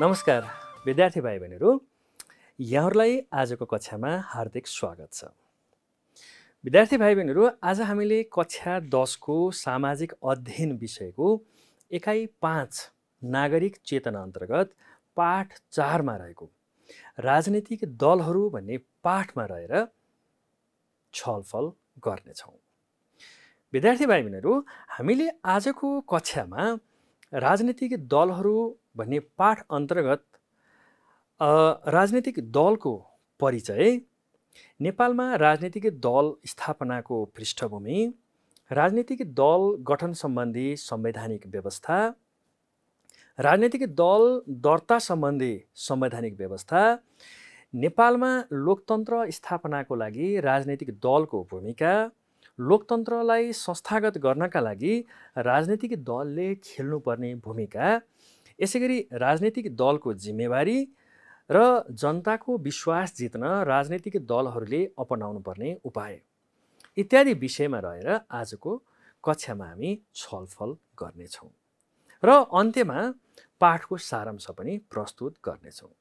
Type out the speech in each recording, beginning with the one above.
नमस्कार विद्यार्थी भाइ बहिनीहरू यहाँहरूलाई आजको कक्षामा हार्दिक स्वागत छ विद्यार्थी भाइ बहिनीहरू आज हामीले कक्षा दसको सामाजिक अध्ययन विषयको एकाइ पाँच नागरिक चेतना अन्तर्गत पाठ चारमा रहेको राजनीतिक दलहरू भन्ने पाठमा रहेर छलफल गर्नेछौँ विद्यार्थी भाइ बहिनीहरू हामीले आजको कक्षामा राजनीतिक दलहरू भन्ने पाठ अन्तर्गत राजनीतिक दलको परिचय नेपालमा राजनीतिक दल स्थापनाको पृष्ठभूमि राजनीतिक दल गठन सम्बन्धी संवैधानिक व्यवस्था राजनीतिक दल दर्ता सम्बन्धी संवैधानिक व्यवस्था नेपालमा लोकतन्त्र स्थापनाको लागि राजनीतिक दलको भूमिका लोकतन्त्रलाई संस्थागत गर्नका लागि राजनीतिक दलले खेल्नुपर्ने भूमिका यसै गरी राजनैतिक दलको जिम्मेवारी र जनताको विश्वास जित्न राजनैतिक दलहरूले अपनाउनु पर्ने उपाय इत्यादि विषयमा रहेर आजको कक्षामा हामी छलफल गर्नेछौँ र अन्त्यमा पाठको सारांश पनि प्रस्तुत गर्नेछौँ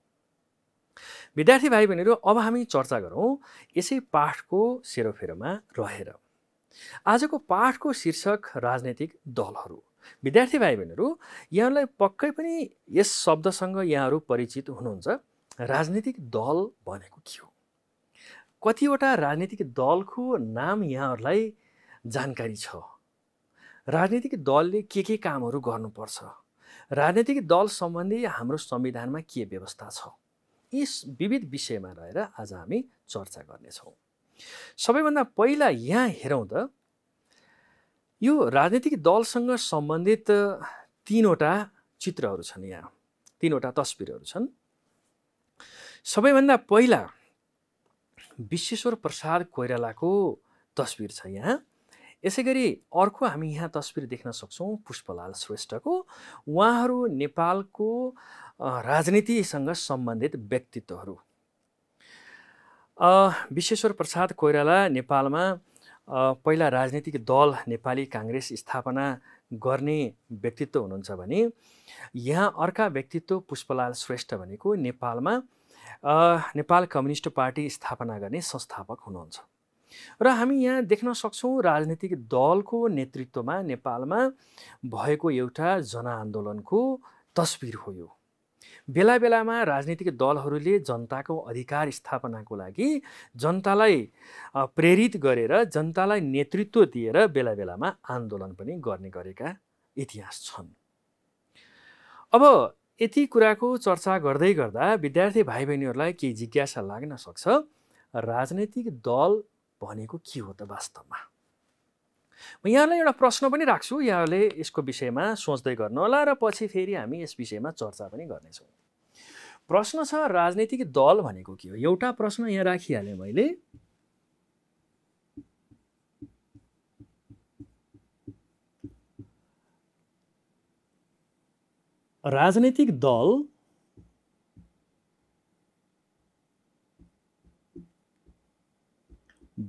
विद्यार्थी भाइ बहिनीहरू अब हामी चर्चा गरौँ यसै पाठको सेरोफेरोमा रहेर आजको पाठको शीर्षक राजनैतिक दलहरू विद्यार्थी भाइ बहिनीहरू यहाँलाई पक्कै पनि यस शब्दसँग यहाँहरू परिचित हुनुहुन्छ राजनीतिक दल भनेको के हो कतिवटा राजनीतिक दलको नाम यहाँहरूलाई जानकारी छ राजनीतिक दलले के के कामहरू गर्नुपर्छ राजनीतिक दल सम्बन्धी हाम्रो संविधानमा के व्यवस्था छ यी विविध विषयमा रहेर आज हामी चर्चा गर्नेछौँ सबैभन्दा पहिला यहाँ हेरौँ त यो राजनीतिक दलसँग सम्बन्धित तिनवटा चित्रहरू छन् यहाँ तिनवटा तस्विरहरू छन् सबैभन्दा पहिला विश्वेश्वर प्रसाद कोइरालाको तस्विर छ यहाँ यसै गरी अर्को हामी यहाँ तस्विर देख्न सक्छौँ पुष्पलाल श्रेष्ठको उहाँहरू नेपालको राजनीतिसँग सम्बन्धित व्यक्तित्वहरू विश्वेश्वर प्रसाद कोइराला नेपालमा पहिला राजनीतिक दल नेपाली काङ्ग्रेस स्थापना गर्ने व्यक्तित्व हुनुहुन्छ भने यहाँ अर्का व्यक्तित्व पुष्पलाल श्रेष्ठ भनेको नेपालमा नेपाल कम्युनिस्ट पार्टी स्थापना गर्ने संस्थापक हुनुहुन्छ र हामी यहाँ देख्न सक्छौँ राजनीतिक दलको नेतृत्वमा नेपालमा भएको एउटा जनआन्दोलनको तस्विर हो यो बेला बेलामा राजनीतिक दलहरूले जनताको अधिकार स्थापनाको लागि जनतालाई प्रेरित गरेर जनतालाई नेतृत्व दिएर बेला बेलामा आन्दोलन पनि गर्ने गरेका इतिहास छन् अब यति कुराको चर्चा गर्दै गर्दा विद्यार्थी भाइ बहिनीहरूलाई केही जिज्ञासा लाग्न सक्छ राजनैतिक दल भनेको के हो त वास्तवमा म यहाँलाई एउटा प्रश्न पनि राख्छु यहाँले यसको विषयमा सोच्दै गर्नुहोला र पछि फेरि हामी यस विषयमा चर्चा पनि गर्नेछौँ प्रश्न छ राजनीतिक दल भनेको के हो एउटा प्रश्न यहाँ राखिहालेँ मैले राजनीतिक दल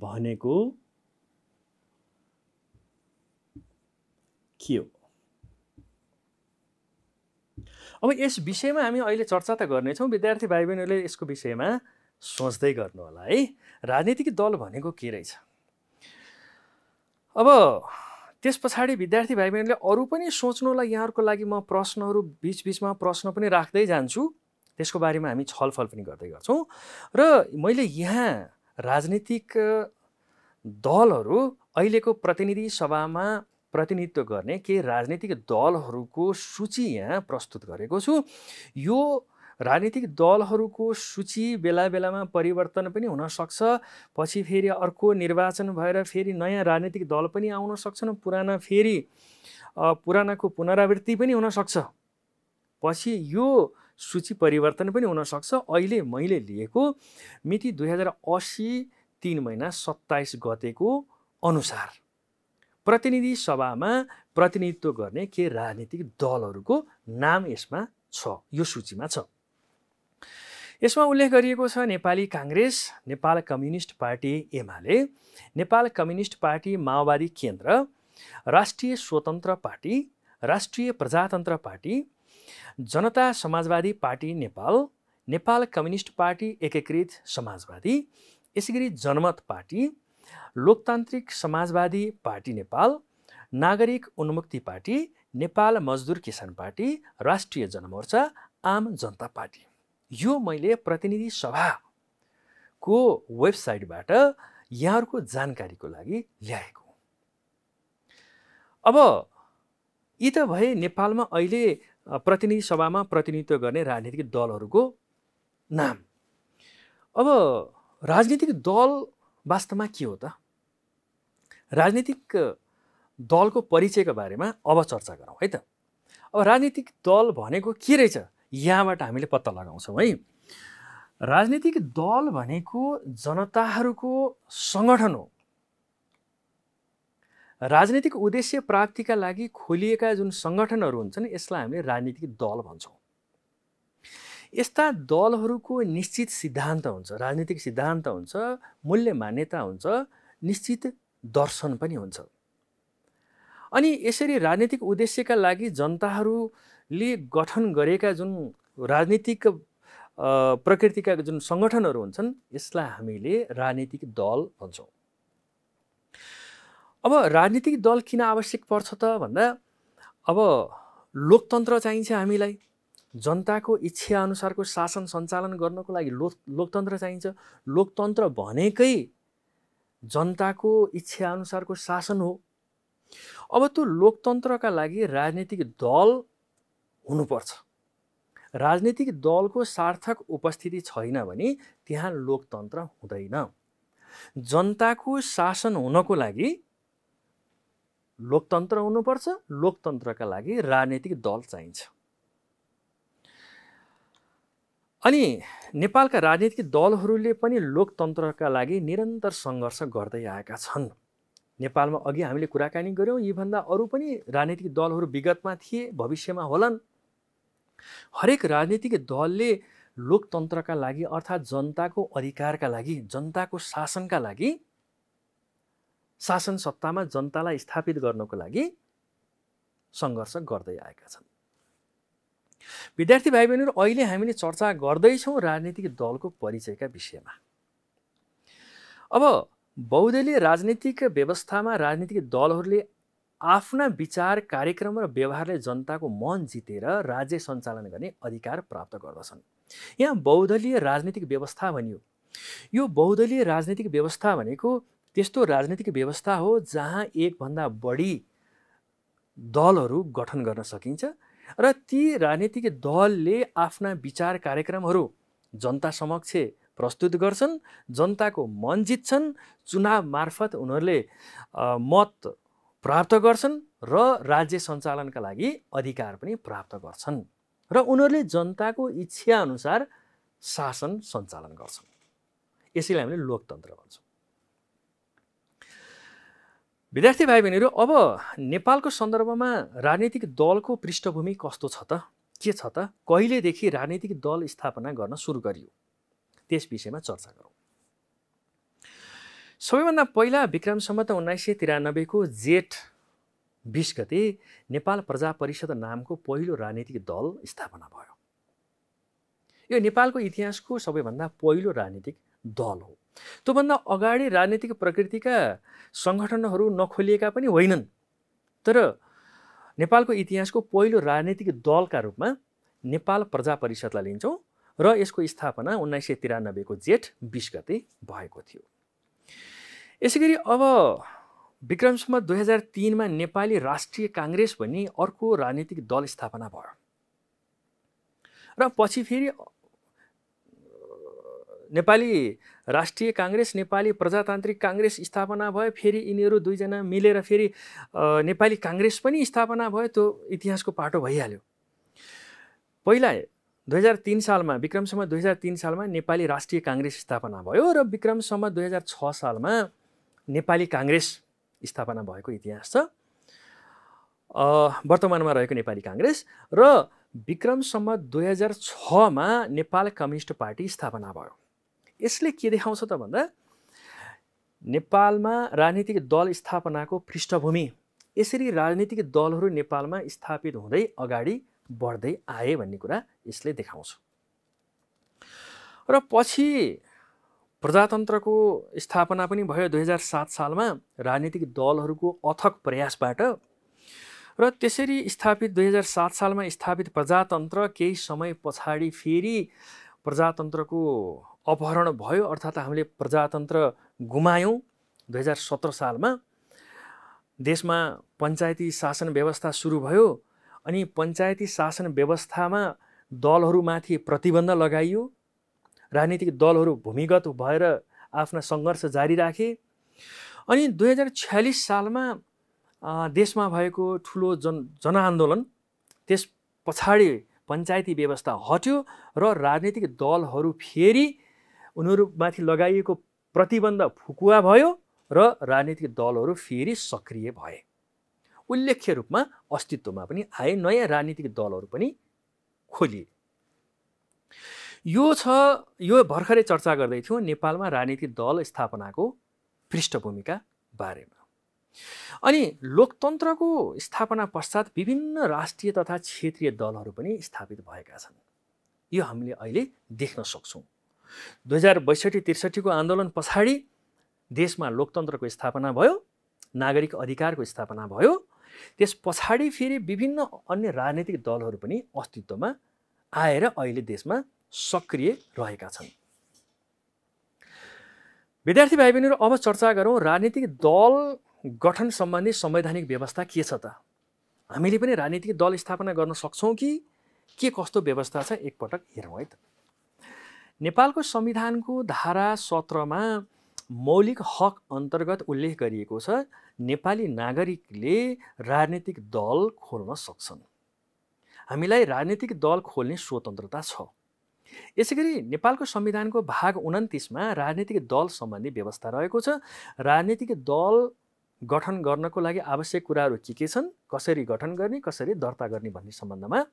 भनेको के हो अब यस विषयमा हामी अहिले चर्चा त गर्नेछौँ विद्यार्थी भाइ बहिनीहरूले यसको विषयमा सोच्दै गर्नु होला है राजनीतिक दल भनेको के रहेछ अब त्यस पछाडि विद्यार्थी भाइ बहिनीहरूले अरू पनि होला यहाँहरूको लागि म प्रश्नहरू बिचबिचमा प्रश्न पनि राख्दै जान्छु त्यसको बारेमा हामी छलफल पनि गर्दै गर्छौँ र मैले यहाँ राजनीतिक दलहरू अहिलेको प्रतिनिधि सभामा प्रतिनिधित्व गर्ने केही राजनीतिक दलहरूको सूची यहाँ प्रस्तुत गरेको छु यो राजनीतिक दलहरूको सूची बेला बेलामा परिवर्तन पनि हुनसक्छ पछि फेरि अर्को निर्वाचन भएर फेरि नयाँ राजनीतिक दल पनि आउन सक्छन् पुराना फेरि पुरानाको पुनरावृत्ति पनि हुनसक्छ पछि यो सूची परिवर्तन पनि हुनसक्छ अहिले मैले लिएको मिति दुई हजार असी तिन महिना सत्ताइस गतेको अनुसार प्रतिनिधि सभामा प्रतिनिधित्व गर्ने के राजनीतिक दलहरूको नाम यसमा छ यो सूचीमा छ यसमा उल्लेख गरिएको छ Nepali Congress Nepal communist party एमाले नेपाल कम्युनिस्ट पार्टी माओवादी केन्द्र राष्ट्रिय स्वतन्त्र पार्टी राष्ट्रिय प्रजातन्त्र पार्टी जनता समाजवादी party Nepal Nepal communist party एकीकृत समाजवादी यसै गरी जनमत पार्टी लोकतान्त्रिक समाजवादी पार्टी नेपाल नागरिक उन्मुक्ति पार्टी नेपाल मजदुर किसान पार्टी राष्ट्रिय जनमोर्चा आम जनता पार्टी यो मैले प्रतिनिधि सभाको वेबसाइटबाट यहाँहरूको जानकारीको लागि ल्याएको अब यी त भए नेपालमा अहिले प्रतिनिधि सभामा प्रतिनिधित्व गर्ने राजनीतिक दलहरूको नाम अब राजनीतिक दल वास्तवमा के हो त राजनीतिक दलको परिचयको बारेमा अब चर्चा गरौँ है त अब राजनीतिक दल भनेको के रहेछ यहाँबाट हामीले पत्ता लगाउँछौँ है राजनीतिक दल भनेको जनताहरूको सङ्गठन हो राजनीतिक उद्देश्य प्राप्तिका लागि खोलिएका जुन सङ्गठनहरू हुन्छन् यसलाई हामीले राजनीतिक दल भन्छौँ यस्ता दलहरूको निश्चित सिद्धान्त हुन्छ राजनीतिक सिद्धान्त हुन्छ मूल्य मान्यता हुन्छ निश्चित दर्शन पनि हुन्छ अनि यसरी राजनीतिक उद्देश्यका लागि जनताहरूले गठन गरेका जुन राजनीतिक प्रकृतिका जुन सङ्गठनहरू हुन्छन् यसलाई हामीले राजनीतिक दल भन्छौँ अब राजनीतिक दल किन आवश्यक पर्छ त भन्दा अब लोकतन्त्र चाहिन्छ हामीलाई जनताको इच्छाअनुसारको शासन सञ्चालन गर्नको लागि लोक लोकतन्त्र चाहिन्छ लोकतन्त्र भनेकै जनताको इच्छाअनुसारको शासन हो अब त्यो लोकतन्त्रका लागि राजनीतिक दल हुनुपर्छ राजनीतिक दलको सार्थक उपस्थिति छैन भने त्यहाँ लोकतन्त्र हुँदैन जनताको शासन हुनको लागि लोकतन्त्र हुनुपर्छ लोकतन्त्रका लागि राजनीतिक दल चाहिन्छ अनि नेपालका राजनीतिक दलहरूले पनि लोकतन्त्रका लागि निरन्तर सङ्घर्ष गर्दै आएका छन् नेपालमा अघि हामीले कुराकानी गऱ्यौँ यीभन्दा अरू पनि राजनीतिक दलहरू विगतमा थिए भविष्यमा होलान् हरेक राजनीतिक दलले लोकतन्त्रका लागि अर्थात् जनताको अधिकारका लागि जनताको शासनका लागि शासन सत्तामा जनतालाई स्थापित गर्नको लागि सङ्घर्ष गर्दै आएका छन् विद्यार्थी भाइ बहिनीहरू अहिले हामीले चर्चा गर्दैछौँ राजनीतिक दलको परिचयका विषयमा अब बौद्धले राजनीतिक व्यवस्थामा राजनीतिक दलहरूले आफ्ना विचार कार्यक्रम र व्यवहारले जनताको मन जितेर राज्य सञ्चालन गर्ने अधिकार प्राप्त गर्दछन् यहाँ बौद्धलीय राजनीतिक व्यवस्था भनियो यो बौद्धलीय राजनीतिक व्यवस्था भनेको त्यस्तो राजनीतिक व्यवस्था हो जहाँ एकभन्दा बढी दलहरू गठन गर्न सकिन्छ र ती राजनीतिक दलले आफ्ना विचार कार्यक्रमहरू जनता समक्ष प्रस्तुत गर्छन् जनताको मन जित्छन् चुनाव मार्फत उनीहरूले मत प्राप्त गर्छन् र राज्य सञ्चालनका लागि अधिकार पनि प्राप्त गर्छन् र उनीहरूले जनताको इच्छाअनुसार शासन सञ्चालन गर्छन् यसैलाई हामीले लोकतन्त्र भन्छौँ विद्यार्थी भाइ बहिनीहरू अब नेपालको सन्दर्भमा राजनीतिक दलको पृष्ठभूमि कस्तो छ त के छ त कहिलेदेखि राजनीतिक दल स्थापना गर्न सुरु गरियो त्यस विषयमा चर्चा गरौँ सबैभन्दा पहिला विक्रम सम्मत उन्नाइस सय तिरानब्बेको जेठ बिस गते नेपाल प्रजा परिषद नामको पहिलो राजनीतिक दल स्थापना भयो यो नेपालको इतिहासको सबैभन्दा पहिलो राजनीतिक दल हो त्योभन्दा अगाडि राजनीतिक प्रकृतिका सङ्गठनहरू नखोलिएका पनि होइनन् तर नेपालको इतिहासको पहिलो राजनीतिक दलका रूपमा नेपाल प्रजा परिषदलाई लिन्छौँ र यसको स्थापना उन्नाइस सय तिरानब्बेको जेठ बिस गते भएको थियो यसै गरी अब विक्रमसम्म दुई हजार तिनमा नेपाली राष्ट्रिय काङ्ग्रेस भन्ने अर्को राजनीतिक दल स्थापना भयो र पछि फेरि नेपाली राष्ट्रिय काङ्ग्रेस नेपाली प्रजातान्त्रिक काङ्ग्रेस स्थापना भयो फेरि यिनीहरू दुईजना मिलेर फेरि नेपाली काङ्ग्रेस पनि स्थापना भयो त्यो इतिहासको पाटो भइहाल्यो पहिला दुई हजार तिन सालमा विक्रमसम्म दुई हजार तिन सालमा नेपाली राष्ट्रिय काङ्ग्रेस स्थापना भयो र विक्रमसम्म दुई हजार छ सालमा नेपाली काङ्ग्रेस स्थापना भएको इतिहास छ वर्तमानमा रहेको नेपाली काङ्ग्रेस र विक्रमसम्म दुई हजार छमा नेपाल कम्युनिस्ट पार्टी स्थापना भयो यसले के देखाउँछ त भन्दा नेपालमा राजनीतिक दल स्थापनाको पृष्ठभूमि यसरी राजनीतिक दलहरू नेपालमा स्थापित हुँदै अगाडि बढ्दै आए भन्ने कुरा यसले देखाउँछ र पछि प्रजातन्त्रको स्थापना पनि भयो दुई हजार सात सालमा राजनीतिक दलहरूको अथक प्रयासबाट र त्यसरी स्थापित दुई हजार सात सालमा स्थापित प्रजातन्त्र केही समय पछाडि फेरि प्रजातन्त्रको अपहरण भयो अर्थात् हामीले प्रजातन्त्र गुमायौँ दुई हजार सत्र सालमा देशमा पञ्चायती शासन व्यवस्था सुरु भयो अनि पञ्चायती शासन व्यवस्थामा दलहरूमाथि प्रतिबन्ध लगाइयो राजनीतिक दलहरू भूमिगत भएर आफ्ना सङ्घर्ष जारी राखे अनि दुई हजार छ्यालिस सालमा देशमा भएको ठुलो जन जनआन्दोलन त्यस पछाडि पञ्चायती व्यवस्था हट्यो र राजनीतिक दलहरू फेरि उनीहरूमाथि लगाइएको प्रतिबन्ध फुकुवा भयो र राजनीतिक दलहरू फेरि सक्रिय भए उल्लेख्य रूपमा अस्तित्वमा पनि आए नयाँ राजनीतिक दलहरू पनि खोलिए यो छ यो भर्खरै चर्चा गर्दै थियौँ नेपालमा राजनीतिक दल स्थापनाको पृष्ठभूमिका बारेमा अनि लोकतन्त्रको स्थापना पश्चात विभिन्न राष्ट्रिय तथा क्षेत्रीय दलहरू पनि स्थापित भएका छन् यो हामीले अहिले देख्न सक्छौँ दुई हजार बैसठी त्रिसठीको आन्दोलन पछाडि देशमा लोकतन्त्रको स्थापना भयो नागरिक अधिकारको स्थापना भयो त्यस पछाडि फेरि विभिन्न अन्य राजनीतिक दलहरू पनि अस्तित्वमा आएर अहिले देशमा सक्रिय रहेका छन् विद्यार्थी भाइ बहिनीहरू अब चर्चा गरौँ राजनीतिक दल गठन सम्बन्धी संवैधानिक व्यवस्था के छ त हामीले पनि राजनीतिक दल स्थापना गर्न सक्छौँ कि के कस्तो व्यवस्था छ एकपटक हेरौँ है त नेपालको संविधानको धारा सत्रमा मौलिक हक अन्तर्गत उल्लेख गरिएको छ नेपाली नागरिकले राजनीतिक दल खोल्न सक्छन् हामीलाई राजनीतिक दल खोल्ने स्वतन्त्रता छ यसै गरी नेपालको संविधानको भाग उन्तिसमा राजनीतिक दल सम्बन्धी व्यवस्था रहेको छ राजनीतिक दल गठन गर्नको लागि आवश्यक कुराहरू के के छन् कसरी गठन गर्ने कसरी दर्ता गर्ने भन्ने सम्बन्धमा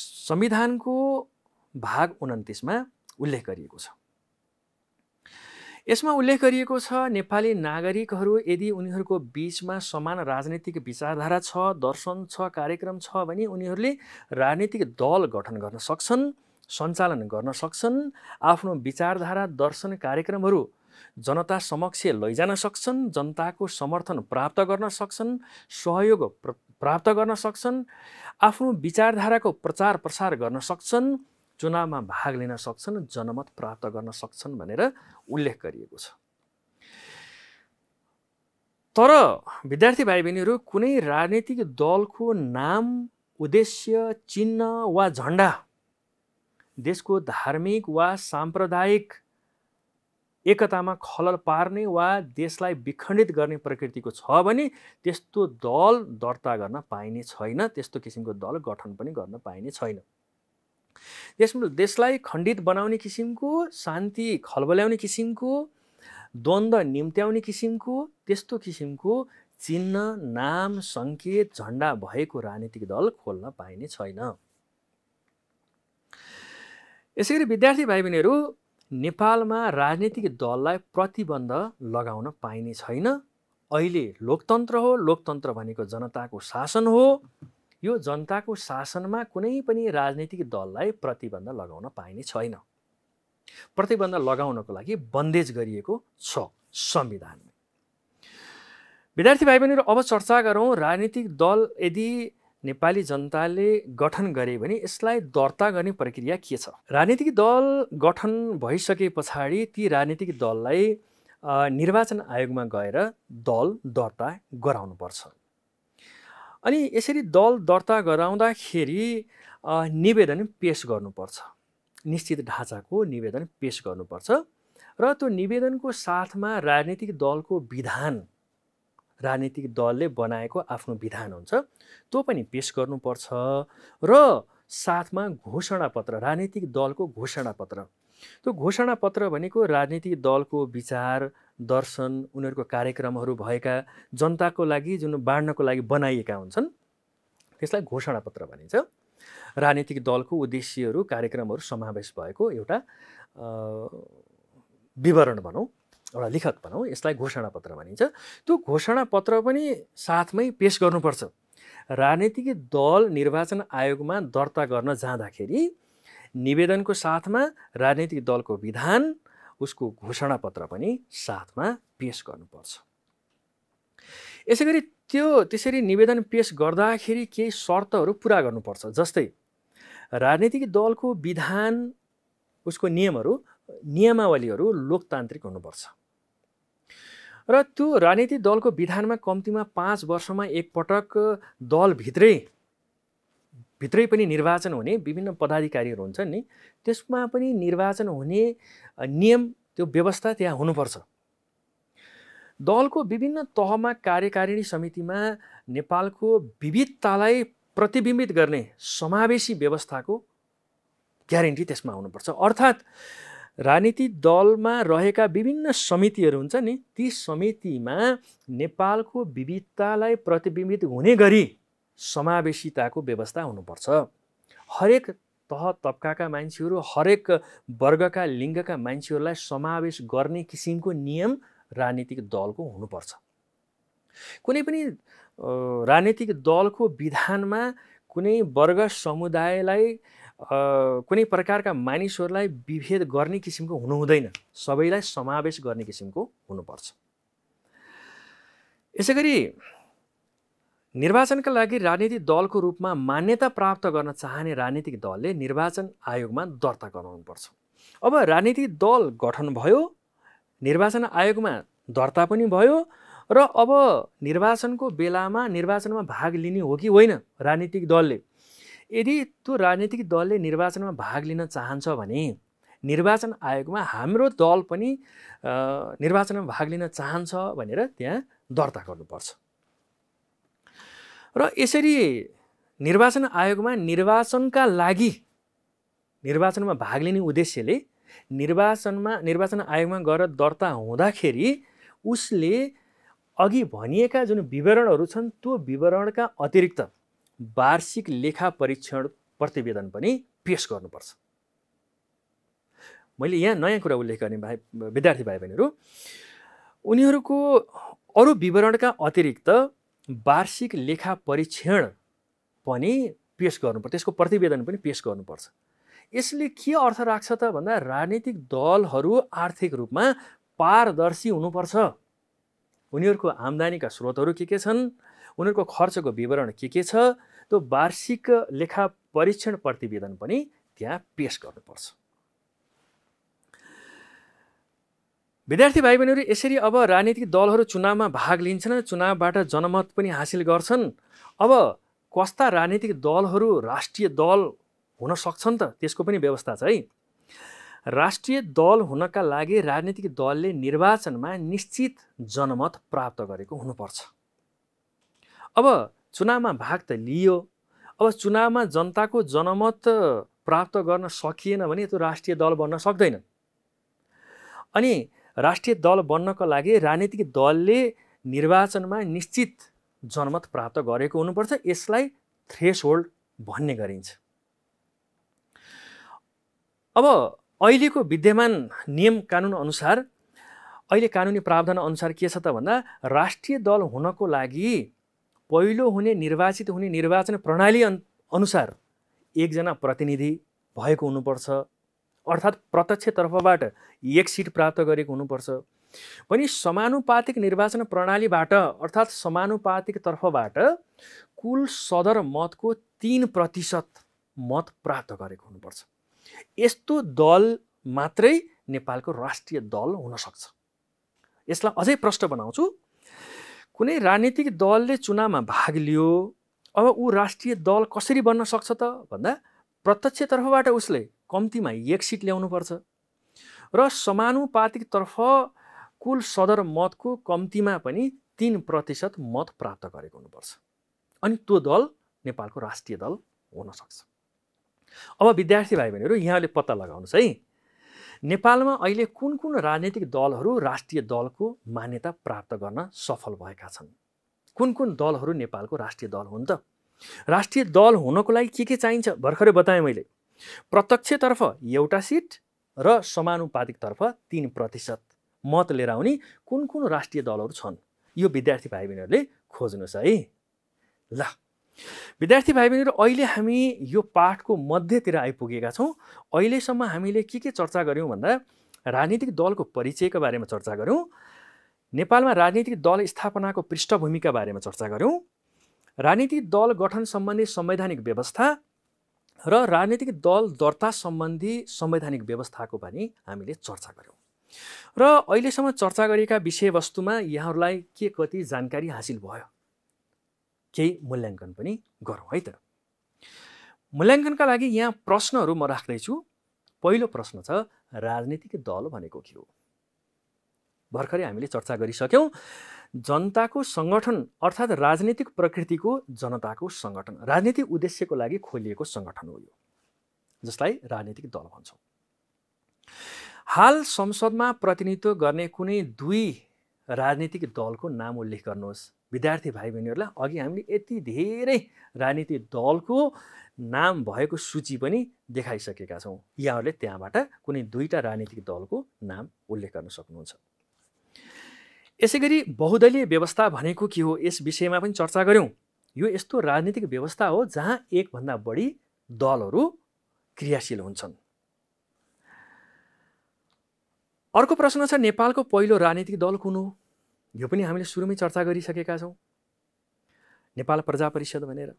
संविधानको भाग उन्तिसमा उल्लेख गरिएको छ यसमा उल्लेख गरिएको छ नेपाली नागरिकहरू यदि उनीहरूको बिचमा समान राजनीतिक विचारधारा छ दर्शन छ कार्यक्रम छ भने उनीहरूले राजनीतिक दल गठन गर्न सक्छन् सञ्चालन गर्न सक्छन् आफ्नो विचारधारा दर्शन कार्यक्रमहरू जनता समक्ष लैजान सक्छन् जनताको समर्थन प्राप्त गर्न सक्छन् सहयोग प्राप्त गर्न सक्छन् आफ्नो विचारधाराको प्रचार प्रसार गर्न सक्छन् चुनावमा भाग लिन सक्छन् जनमत प्राप्त गर्न सक्छन् भनेर उल्लेख गरिएको छ तर विद्यार्थी भाइ बहिनीहरू कुनै राजनीतिक दलको नाम उद्देश्य चिन्ह वा झन्डा देशको धार्मिक वा साम्प्रदायिक एकतामा खलल पार्ने वा देशलाई विखण्डित गर्ने प्रकृतिको छ भने त्यस्तो दल दर्ता गर्न पाइने छैन त्यस्तो किसिमको दल गठन पनि गर्न पाइने छैन त्यसमा देशलाई खण्डित बनाउने किसिमको शान्ति खलबल्याउने किसिमको द्वन्द्व निम्त्याउने किसिमको त्यस्तो किसिमको चिन्ह नाम सङ्केत झन्डा भएको राजनीतिक दल खोल्न पाइने छैन यसै गरी विद्यार्थी भाइ बहिनीहरू नेपालमा राजनीतिक दललाई प्रतिबन्ध लगाउन पाइने छैन अहिले लोकतन्त्र हो लोकतन्त्र भनेको जनताको शासन हो यो जनताको शासनमा कुनै पनि राजनीतिक दललाई प्रतिबन्ध लगाउन पाइने छैन प्रतिबन्ध लगाउनको लागि बन्देज गरिएको छ संविधानमा विद्यार्थी भाइ बहिनीहरू अब चर्चा गरौँ राजनीतिक दल यदि नेपाली जनताले गठन गरे भने यसलाई दर्ता गर्ने प्रक्रिया के छ राजनीतिक दल गठन भइसके पछाडि ती राजनीतिक दललाई निर्वाचन आयोगमा गएर दल दर्ता गराउनुपर्छ अनि यसरी दल दर्ता गराउँदाखेरि निवेदन पेस गर्नुपर्छ निश्चित ढाँचाको निवेदन पेस गर्नुपर्छ र त्यो निवेदनको साथमा राजनीतिक दलको विधान राजनीतिक दलले बनाएको आफ्नो विधान हुन्छ त्यो पनि पेस गर्नुपर्छ र साथमा घोषणापत्र राजनीतिक दलको घोषणापत्र त्यो घोषणापत्र भनेको राजनीतिक दलको विचार दर्शन उनीहरूको कार्यक्रमहरू भएका जनताको लागि जुन बाँड्नको लागि बनाइएका हुन्छन् त्यसलाई घोषणापत्र भनिन्छ राजनीतिक दलको उद्देश्यहरू कार्यक्रमहरू समावेश भएको एउटा विवरण भनौँ एउटा लिखत भनौँ यसलाई घोषणापत्र भनिन्छ त्यो घोषणापत्र पनि साथमै पेस गर्नुपर्छ राजनीतिक दल निर्वाचन आयोगमा दर्ता गर्न जाँदाखेरि निवेदनको साथमा राजनीतिक दलको विधान उसको घोषणापत्र पनि साथमा पेस गर्नुपर्छ यसै गरी त्यो त्यसरी निवेदन पेस गर्दाखेरि केही शर्तहरू पुरा गर्नुपर्छ जस्तै राजनीतिक दलको विधान उसको नियमहरू नियमावलीहरू लोकतान्त्रिक हुनुपर्छ र त्यो राजनीतिक दलको विधानमा कम्तीमा पाँच वर्षमा एकपटक दलभित्रै भित्रै पनि निर्वाचन हुने विभिन्न पदाधिकारीहरू हुन्छन् नि त्यसमा पनि निर्वाचन हुने नियम त्यो व्यवस्था त्यहाँ हुनुपर्छ दलको विभिन्न तहमा कार्यकारिणी समितिमा नेपालको विविधतालाई प्रतिबिम्बित गर्ने समावेशी व्यवस्थाको ग्यारेन्टी त्यसमा हुनुपर्छ अर्थात् राजनीति दलमा रहेका विभिन्न समितिहरू हुन्छ नि ती समितिमा नेपालको विविधतालाई प्रतिबिम्बित हुने गरी समावेशिताको व्यवस्था हुनुपर्छ हरेक तह तब्काका मान्छेहरू हरेक वर्गका लिङ्गका मान्छेहरूलाई समावेश गर्ने किसिमको नियम राजनीतिक दलको हुनुपर्छ कुनै पनि राजनीतिक दलको विधानमा कुनै वर्ग समुदायलाई कुनै प्रकारका मानिसहरूलाई विभेद गर्ने किसिमको हुनु हुँदैन सबैलाई समावेश गर्ने किसिमको हुनुपर्छ यसै गरी निर्वाचनका लागि राजनीतिक दलको रूपमा मान्यता प्राप्त गर्न चाहने राजनीतिक दलले निर्वाचन आयोगमा दर्ता गराउनुपर्छ अब राजनीतिक दल गठन भयो निर्वाचन आयोगमा दर्ता पनि भयो र अब निर्वाचनको बेलामा निर्वाचनमा भाग लिने हो कि होइन राजनीतिक दलले यदि त्यो राजनीतिक दलले निर्वाचनमा भाग लिन चाहन्छ भने निर्वाचन आयोगमा हाम्रो दल पनि निर्वाचनमा भाग लिन चाहन्छ भनेर त्यहाँ दर्ता गर्नुपर्छ र यसरी निर्वाचन आयोगमा निर्वाचनका लागि निर्वाचनमा भाग लिने उद्देश्यले निर्वाचनमा निर्वाचन आयोगमा गएर दर्ता हुँदाखेरि उसले अघि भनिएका जुन विवरणहरू छन् त्यो विवरणका अतिरिक्त वार्षिक लेखा परीक्षण प्रतिवेदन पनि पेस गर्नुपर्छ मैले यहाँ नयाँ कुरा उल्लेख गर्ने भाइ विद्यार्थी भाइ बहिनीहरू उनीहरूको अरू विवरणका अतिरिक्त वार्षिक लेखा परीक्षण पनि पेस गर्नुपर्छ त्यसको प्रतिवेदन पनि पेस गर्नुपर्छ यसले के अर्थ राख्छ त भन्दा राजनीतिक दलहरू आर्थिक रूपमा पारदर्शी हुनुपर्छ उनीहरूको आम्दानीका स्रोतहरू के के छन् उनीहरूको खर्चको विवरण के के छ त्यो वार्षिक लेखा परीक्षण प्रतिवेदन पनि त्यहाँ पेस गर्नुपर्छ विद्यार्थी भाइ बहिनीहरू यसरी अब राजनीतिक दलहरू चुनावमा भाग लिन्छन् चुनावबाट जनमत पनि हासिल गर्छन् अब कस्ता राजनीतिक दलहरू राष्ट्रिय दल हुन सक्छन् त त्यसको पनि व्यवस्था छ है राष्ट्रिय दल हुनका लागि राजनीतिक दलले निर्वाचनमा निश्चित जनमत प्राप्त गरेको हुनुपर्छ अब चुनावमा भाग त लियो अब चुनावमा जनताको जनमत प्राप्त गर्न सकिएन भने त्यो राष्ट्रिय दल बन्न सक्दैन अनि राष्ट्रिय दल बन्नको लागि राजनीतिक दलले निर्वाचनमा निश्चित जनमत प्राप्त गरेको हुनुपर्छ यसलाई थ्रेस होल्ड भन्ने गरिन्छ अब अहिलेको विद्यमान नियम कानुन अनुसार अहिले कानुनी प्रावधान अनुसार के छ त भन्दा राष्ट्रिय दल हुनको लागि पहिलो हुने निर्वाचित हुने निर्वाचन प्रणाली अनुसार एकजना प्रतिनिधि भएको हुनुपर्छ अर्थात् प्रत्यक्षतर्फबाट एक सिट प्राप्त गरेको हुनुपर्छ पनि समानुपातिक निर्वाचन प्रणालीबाट अर्थात् समानुपातिक तर्फबाट कुल सदर मतको तिन प्रतिशत मत प्राप्त गरेको हुनुपर्छ यस्तो दल मात्रै नेपालको राष्ट्रिय दल हुनसक्छ यसलाई अझै प्रष्ट बनाउँछु कुनै राजनीतिक दलले चुनावमा भाग लियो अब ऊ राष्ट्रिय दल कसरी बन्न सक्छ त भन्दा प्रत्यक्षतर्फबाट उसले कम्तीमा एक सिट ल्याउनुपर्छ र समानुपातिकतर्फ कुल सदर मतको कम्तीमा पनि तिन प्रतिशत मत प्राप्त गरेको हुनुपर्छ अनि त्यो दल नेपालको राष्ट्रिय दल हुनसक्छ अब विद्यार्थी भाइ बहिनीहरू यहाँले पत्ता लगाउनुहोस् है नेपालमा अहिले कुन कुन राजनैतिक दलहरू राष्ट्रिय दलको मान्यता प्राप्त गर्न सफल भएका छन् कुन कुन दलहरू नेपालको राष्ट्रिय दल हुन् त राष्ट्रिय दल हुनको लागि के के चाहिन्छ भर्खरै बताएँ मैले प्रत्यक्षतर्फ एउटा सिट र समानुपातिकतर्फ तिन प्रतिशत मत लिएर आउने कुन कुन राष्ट्रिय दलहरू छन् यो विद्यार्थी भाइ बहिनीहरूले खोज्नुहोस् है ल विद्यार्थी भाइ बहिनीहरू अहिले हामी यो पाठको मध्यतिर आइपुगेका छौँ अहिलेसम्म हामीले के के चर्चा गऱ्यौँ भन्दा राजनीतिक दलको परिचयको बारेमा चर्चा गऱ्यौँ नेपालमा राजनीतिक दल स्थापनाको पृष्ठभूमिका बारेमा चर्चा गऱ्यौँ राजनीतिक दल गठन सम्बन्धी संवैधानिक व्यवस्था र राजनीतिक दल दर्ता सम्बन्धी संवैधानिक व्यवस्थाको पनि हामीले चर्चा गऱ्यौँ र अहिलेसम्म चर्चा गरेका विषयवस्तुमा यहाँहरूलाई के कति जानकारी हासिल भयो केही मूल्याङ्कन पनि गरौँ है त मूल्याङ्कनका लागि यहाँ प्रश्नहरू म राख्दैछु पहिलो प्रश्न छ राजनीतिक दल भनेको के हो भर्खरै हामीले चर्चा गरिसक्यौँ जनताको सङ्गठन अर्थात् राजनीतिक प्रकृतिको जनताको सङ्गठन राजनीतिक उद्देश्यको लागि खोलिएको सङ्गठन हो यो जसलाई राजनीतिक दल भन्छौँ हाल संसदमा प्रतिनिधित्व गर्ने कुनै दुई राजनीतिक दलको नाम उल्लेख गर्नुहोस् विद्यार्थी भाइ बहिनीहरूलाई अघि हामीले यति धेरै राजनीतिक दलको नाम भएको सूची पनि देखाइसकेका छौँ यहाँहरूले त्यहाँबाट कुनै दुईवटा राजनीतिक दलको नाम उल्लेख गर्न सक्नुहुन्छ यसै गरी बहुदलीय व्यवस्था भनेको के हो यस विषयमा पनि चर्चा गऱ्यौँ यो यस्तो राजनीतिक व्यवस्था हो जहाँ एकभन्दा बढी दलहरू क्रियाशील हुन्छन् अर्को प्रश्न छ नेपालको पहिलो राजनीतिक दल कुन हो यो पनि हामीले सुरुमै चर्चा गरिसकेका छौँ नेपाल प्रजा परिषद भनेर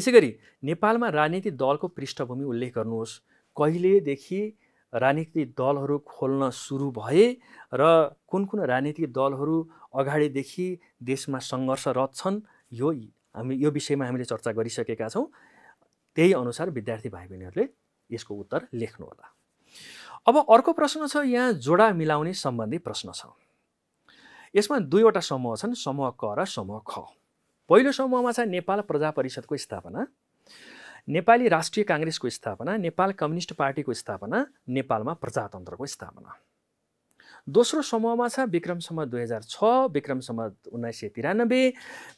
यसै गरी नेपालमा राजनीतिक दलको पृष्ठभूमि उल्लेख गर्नुहोस् कहिलेदेखि राजनीतिक दलहरू खोल्न सुरु भए र कुन कुन राजनीतिक दलहरू अगाडिदेखि देशमा सङ्घर्षरत छन् यो हामी यो विषयमा हामीले चर्चा गरिसकेका छौँ त्यही अनुसार विद्यार्थी भाइ बहिनीहरूले यसको उत्तर लेख्नुहोला अब अर्को प्रश्न छ यहाँ जोडा मिलाउने सम्बन्धी प्रश्न छ यसमा दुईवटा समूह छन् समूह क र समूह ख पहिलो समूहमा छ नेपाल प्रजा परिषदको स्थापना नेपाली राष्ट्रिय काङ्ग्रेसको स्थापना नेपाल कम्युनिस्ट पार्टीको स्थापना नेपालमा प्रजातन्त्रको स्थापना दोस्रो समूहमा छ विक्रम सम्म दुई हजार छ विक्रम सम्म उन्नाइस सय तिरानब्बे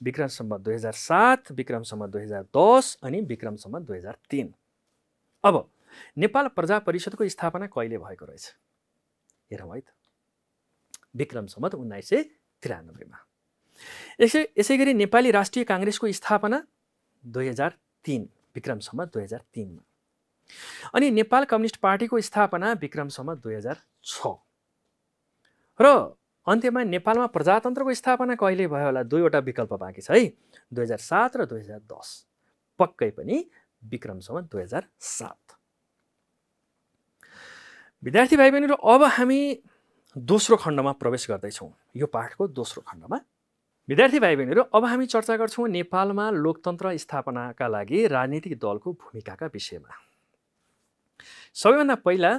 विक्रम सम्म दुई हजार सात विक्रम सम्म दुई हजार दस अनि विक्रम सम्म दुई हजार तिन अब नेपाल प्रजा परिषदको स्थापना कहिले भएको रहेछ हेरौँ है त विक्रम सम्मत उन्नाइस सय तिरानब्बेमा यसै यसै गरी नेपाली राष्ट्रिय काङ्ग्रेसको स्थापना दुई हजार तिन विक्रमसम्म दुई हजार तिनमा अनि नेपाल कम्युनिस्ट पार्टीको स्थापना विक्रमसम्म दुई हजार छ र अन्त्यमा नेपालमा प्रजातन्त्रको स्थापना कहिले भयो होला दुईवटा विकल्प बाँकी छ है दुई हजार सात र दुई हजार दस पक्कै पनि विक्रमसम्म दुई हजार सात विद्यार्थी भाइ बहिनीहरू अब हामी दोस्रो खण्डमा प्रवेश गर्दैछौँ यो पाठको दोस्रो खण्डमा विद्यार्थी भाइ बहिनीहरू अब हामी चर्चा गर्छौँ नेपालमा लोकतन्त्र स्थापनाका लागि राजनीतिक दलको भूमिकाका विषयमा सबैभन्दा पहिला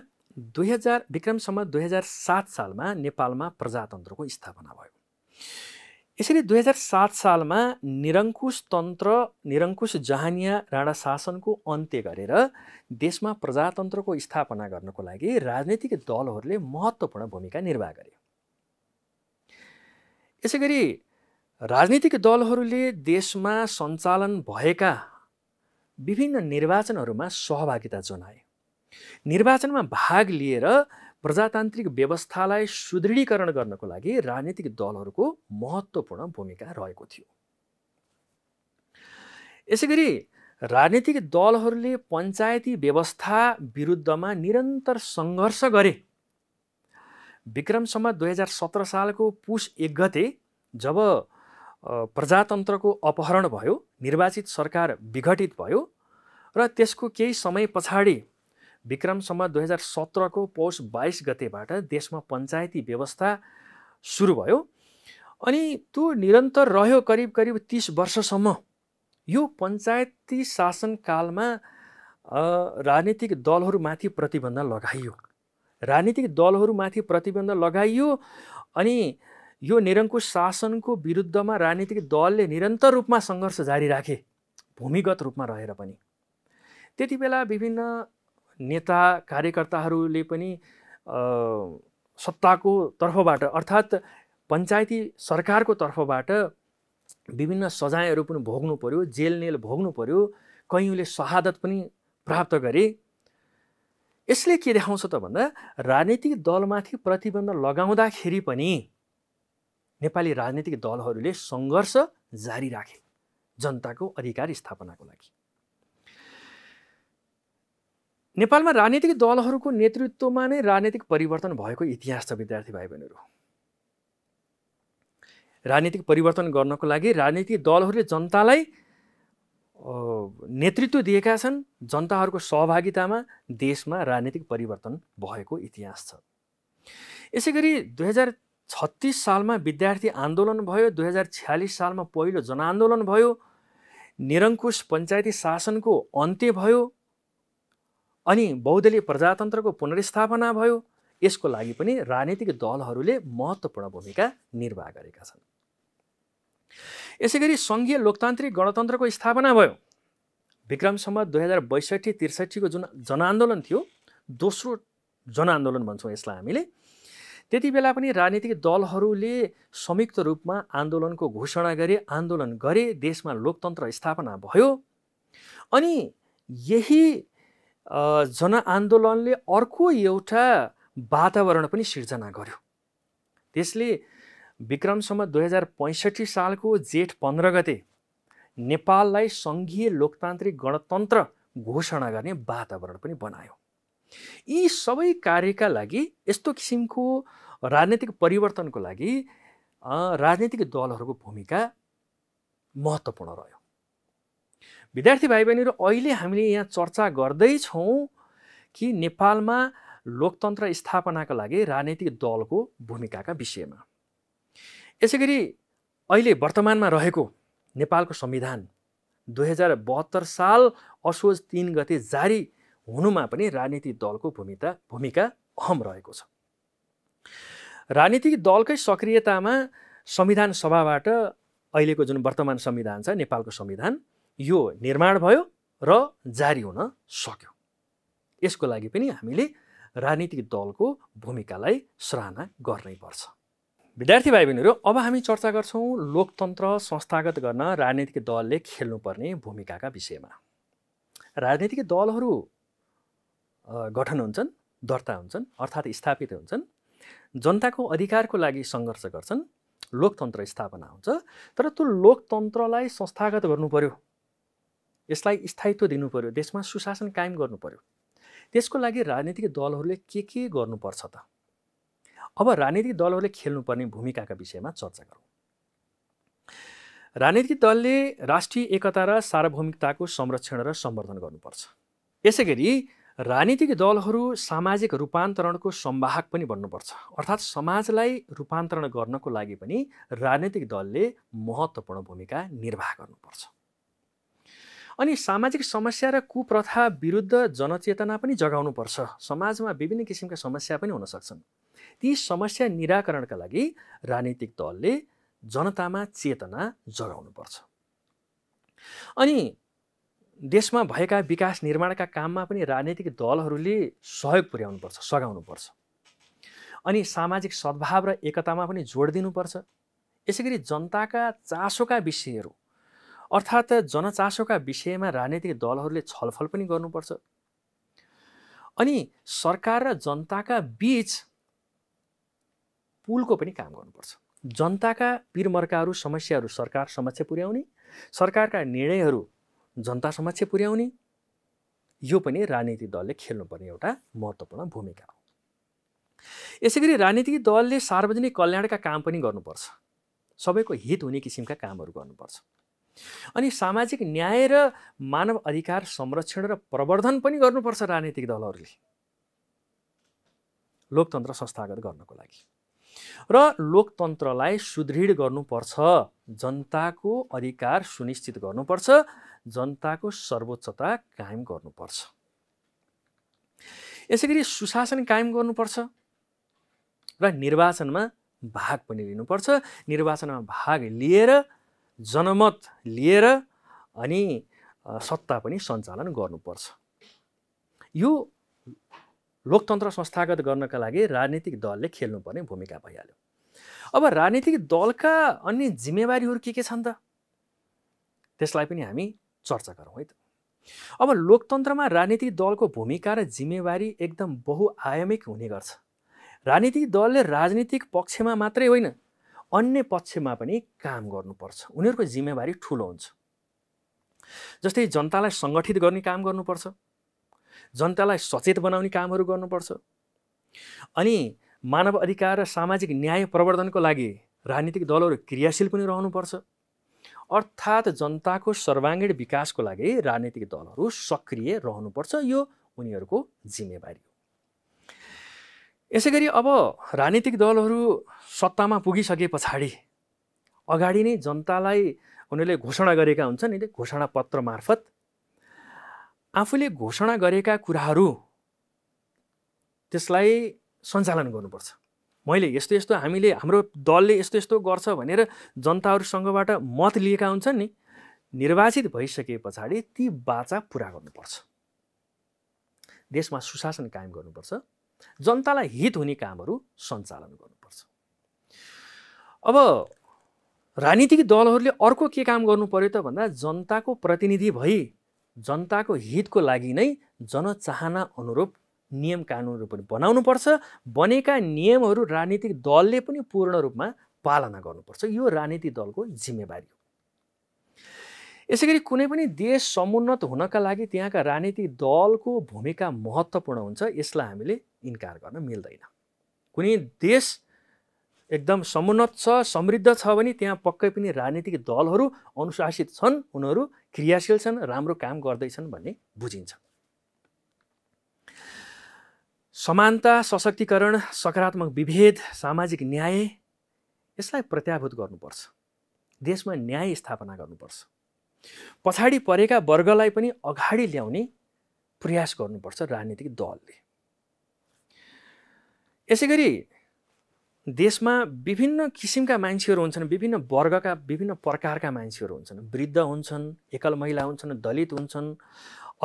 दुई हजार विक्रमसम्म दुई हजार सात सालमा नेपालमा प्रजातन्त्रको स्थापना भयो यसरी दुई हजार सात सालमा निरङ्कुश तन्त्र निरङ्कुश जहानिया राणा शासनको अन्त्य गरेर देशमा प्रजातन्त्रको स्थापना गर्नको लागि राजनीतिक दलहरूले महत्त्वपूर्ण भूमिका निर्वाह गरे यसै गरी राजनीतिक दलहरूले देशमा सञ्चालन भएका विभिन्न निर्वाचनहरूमा सहभागिता जनाए निर्वाचनमा भाग लिएर प्रजातान्त्रिक व्यवस्थालाई सुदृढीकरण गर्नको लागि राजनीतिक दलहरूको महत्त्वपूर्ण भूमिका रहेको थियो यसै गरी राजनीतिक दलहरूले पञ्चायती व्यवस्था विरुद्धमा निरन्तर सङ्घर्ष गरे विक्रमसम्म दुई हजार सत्र सालको पुष एक गते जब प्रजातन्त्रको अपहरण भयो निर्वाचित सरकार विघटित भयो र त्यसको केही समय पछाडि विक्रमसम्म दुई हजार सत्रको पौष बाइस गतेबाट देशमा पञ्चायती व्यवस्था सुरु भयो अनि त्यो निरन्तर रह्यो करिब करिब तिस वर्षसम्म यो पञ्चायती शासनकालमा राजनीतिक दलहरूमाथि प्रतिबन्ध लगाइयो राजनीतिक दलहरूमाथि प्रतिबन्ध लगाइयो अनि यो निरङ्कुश शासनको विरुद्धमा राजनीतिक दलले निरन्तर रूपमा सङ्घर्ष जारी राखे भूमिगत रूपमा रहेर पनि त्यति बेला विभिन्न नेता कार्यकर्ताहरूले पनि सत्ताको तर्फबाट अर्थात् पञ्चायती सरकारको तर्फबाट विभिन्न सजायहरू पनि भोग्नु पर्यो जेलनेल भोग्नु पर्यो कैयौँले शहादत पनि प्राप्त गरे यसले के देखाउँछ त भन्दा राजनीतिक दलमाथि प्रतिबन्ध लगाउँदाखेरि पनि नेपाली राजनीतिक दलहरूले सङ्घर्ष जारी राखे जनताको अधिकार स्थापनाको लागि नेपालमा राजनीतिक दलहरूको नेतृत्वमा नै राजनीतिक परिवर्तन भएको इतिहास छ विद्यार्थी भाइ बहिनीहरू राजनीतिक परिवर्तन गर्नको लागि राजनीतिक दलहरूले जनतालाई नेतृत्व दिएका छन् जनताहरूको सहभागितामा देशमा राजनीतिक परिवर्तन भएको इतिहास छ यसै गरी दुई हजार छत्तिस सालमा विद्यार्थी आन्दोलन भयो दुई हजार छ्यालिस सालमा पहिलो जनआन्दोलन भयो निरङ्कुश पञ्चायती शासनको अन्त्य भयो अनि बहुदलीय प्रजातन्त्रको पुनर्स्थापना भयो यसको लागि पनि राजनीतिक दलहरूले महत्त्वपूर्ण भूमिका निर्वाह गरेका छन् यसै गरी सङ्घीय लोकतान्त्रिक गणतन्त्रको स्थापना भयो विक्रमसम्म दुई हजार बैसठी त्रिसठीको जुन जनआन्दोलन थियो दोस्रो जनआन्दोलन भन्छौँ यसलाई हामीले त्यति बेला पनि राजनीतिक दलहरूले संयुक्त रूपमा आन्दोलनको घोषणा गरे आन्दोलन गरे देशमा लोकतन्त्र स्थापना भयो अनि यही जनआन्दोलनले अर्को एउटा वातावरण पनि सिर्जना गर्यो त्यसले विक्रमसम्म दुई हजार पैँसठी सालको जेठ पन्ध्र गते नेपाललाई सङ्घीय लोकतान्त्रिक गणतन्त्र घोषणा गर्ने वातावरण पनि बनायो यी सबै कार्यका लागि यस्तो किसिमको राजनीतिक परिवर्तनको लागि राजनीतिक दलहरूको भूमिका महत्त्वपूर्ण रह्यो विद्यार्थी भाइ बहिनीहरू अहिले हामीले यहाँ चर्चा गर्दैछौँ कि नेपालमा लोकतन्त्र स्थापनाको लागि राजनीतिक दलको भूमिकाका विषयमा यसै गरी अहिले वर्तमानमा रहेको नेपालको संविधान दुई हजार बहत्तर साल असोज तिन गते जारी हुनुमा पनि राजनीतिक दलको भूमिका भूमिका अहम रहेको छ राजनीतिक दलकै सक्रियतामा संविधान सभाबाट अहिलेको जुन वर्तमान संविधान छ नेपालको संविधान यो निर्माण भयो र जारी हुन सक्यो यसको लागि पनि हामीले राजनीतिक दलको भूमिकालाई सराहना गर्नै पर्छ विद्यार्थी भाइ बहिनीहरू अब हामी चर्चा गर्छौँ लोकतन्त्र संस्थागत गर्न राजनीतिक दलले खेल्नुपर्ने भूमिकाका विषयमा राजनीतिक दलहरू गठन हुन्छन् दर्ता हुन्छन् अर्थात् स्थापित हुन्छन् जनताको अधिकारको लागि सङ्घर्ष गर्छन् लोकतन्त्र स्थापना हुन्छ तर त्यो लोकतन्त्रलाई संस्थागत गर्नु पर्यो यसलाई स्थायित्व दिनु पर्यो देशमा सुशासन कायम गर्नु पर्यो त्यसको लागि राजनीतिक दलहरूले के के गर्नुपर्छ त अब राजनीतिक दलहरूले खेल्नुपर्ने भूमिकाका विषयमा चर्चा गरौँ राजनीतिक दलले राष्ट्रिय एकता र सार्वभौमिकताको संरक्षण र सम्वर्धन गर्नुपर्छ यसै गरी राजनीतिक दलहरू सामाजिक रूपान्तरणको सम्वाहक पनि बन्नुपर्छ अर्थात् समाजलाई रूपान्तरण गर्नको लागि पनि राजनीतिक दलले महत्त्वपूर्ण भूमिका निर्वाह गर्नुपर्छ अनि सामाजिक समस्या र कुप्रथा विरुद्ध जनचेतना पनि जगाउनुपर्छ समाजमा विभिन्न किसिमका समस्या पनि हुन सक्छन् ती समस्या निराकरणका लागि राजनीतिक दलले जनतामा चेतना जगाउनुपर्छ अनि देशमा भएका विकास निर्माणका काममा पनि राजनैतिक दलहरूले सहयोग पुर्याउनुपर्छ सघाउनुपर्छ अनि सामाजिक सद्भाव र एकतामा पनि जोड दिनुपर्छ यसै गरी जनताका चासोका विषयहरू अर्थात् जनचासोका विषयमा राजनैतिक दलहरूले छलफल पनि गर्नुपर्छ अनि सरकार र जनताका बिच पुलको पनि काम गर्नुपर्छ जनताका पिरमर्काहरू समस्याहरू सरकार समक्ष पुर्याउने सरकारका निर्णयहरू जनता समक्ष पुर्याउने यो पनि राजनीतिक दलले खेल्नुपर्ने एउटा महत्त्वपूर्ण भूमिका हो यसै गरी राजनीतिक दलले सार्वजनिक कल्याणका काम पनि गर्नुपर्छ सबैको हित हुने किसिमका कामहरू गर्नुपर्छ अनि सामाजिक न्याय र मानव अधिकार संरक्षण र प्रवर्धन पनि गर्नुपर्छ राजनीतिक दलहरूले लोकतन्त्र संस्थागत गर्नको लागि र लोकतन्त्रलाई सुदृढ गर्नुपर्छ जनताको अधिकार सुनिश्चित गर्नुपर्छ जनताको सर्वोच्चता कायम गर्नुपर्छ यसै गरी सुशासन कायम गर्नुपर्छ र निर्वाचनमा भाग पनि लिनुपर्छ निर्वाचनमा भाग लिएर जनमत लिएर अनि सत्ता पनि सञ्चालन गर्नुपर्छ यो लोकतन्त्र संस्थागत गर्नका लागि राजनीतिक दलले खेल्नुपर्ने भूमिका भइहाल्यो अब राजनीतिक दलका अन्य जिम्मेवारीहरू के के छन् त त्यसलाई पनि हामी चर्चा गरौँ है त अब लोकतन्त्रमा राजनीतिक दलको भूमिका र जिम्मेवारी एकदम बहुआयामिक हुने गर्छ राजनीतिक दलले राजनीतिक पक्षमा मात्रै होइन अन्य पक्षमा पनि काम गर्नुपर्छ उनीहरूको जिम्मेवारी ठुलो हुन्छ जस्तै जनतालाई सङ्गठित गर्ने काम गर्नुपर्छ जनतालाई सचेत बनाउने कामहरू गर्नुपर्छ अनि मानव अधिकार र सामाजिक न्याय प्रवर्धनको लागि राजनीतिक दलहरू क्रियाशील पनि रहनुपर्छ अर्थात् जनताको सर्वाङ्गीण विकासको लागि राजनीतिक दलहरू सक्रिय रहनुपर्छ यो उनीहरूको जिम्मेवारी हो यसै गरी अब राजनीतिक दलहरू सत्तामा पुगिसके पछाडि अगाडि नै जनतालाई उनीहरूले घोषणा गरेका हुन्छन् घोषणा पत्र मार्फत आफूले घोषणा गरेका कुराहरू त्यसलाई सञ्चालन गर्नुपर्छ मैले यस्तो यस्तो हामीले हाम्रो दलले यस्तो यस्तो गर्छ भनेर जनताहरूसँगबाट मत लिएका हुन्छन् नि निर्वाचित भइसके पछाडि ती बाचा पुरा गर्नुपर्छ देशमा सुशासन कायम गर्नुपर्छ जनतालाई हित हुने कामहरू सञ्चालन गर्नुपर्छ अब राजनीतिक दलहरूले अर्को के काम गर्नु पर्यो त भन्दा जनताको प्रतिनिधि भई जनताको हितको लागि नै जनचाहना अनुरूप नियम कानुनहरू पनि बनाउनुपर्छ बनेका नियमहरू राजनीतिक दलले पनि पूर्ण रूपमा पालना गर्नुपर्छ यो राजनीतिक दलको जिम्मेवारी हो यसै गरी कुनै पनि देश समुन्नत हुनका लागि त्यहाँका राजनीतिक दलको भूमिका महत्त्वपूर्ण हुन्छ यसलाई हामीले इन्कार गर्न मिल्दैन कुनै देश एकदम समुन्नत छ समृद्ध छ भने त्यहाँ पक्कै पनि राजनीतिक दलहरू अनुशासित छन् उनीहरू क्रियाशील छन् राम्रो काम गर्दैछन् भन्ने बुझिन्छ समानता सशक्तिकरण सकारात्मक विभेद सामाजिक न्याय यसलाई प्रत्याभूत गर्नुपर्छ देशमा न्याय स्थापना गर्नुपर्छ पछाडि परेका वर्गलाई पनि अगाडि ल्याउने प्रयास गर्नुपर्छ राजनीतिक दलले यसै गरी देशमा विभिन्न किसिमका मान्छेहरू हुन्छन् विभिन्न वर्गका विभिन्न प्रकारका मान्छेहरू हुन्छन् वृद्ध हुन्छन् एकल महिला हुन्छन् दलित हुन्छन्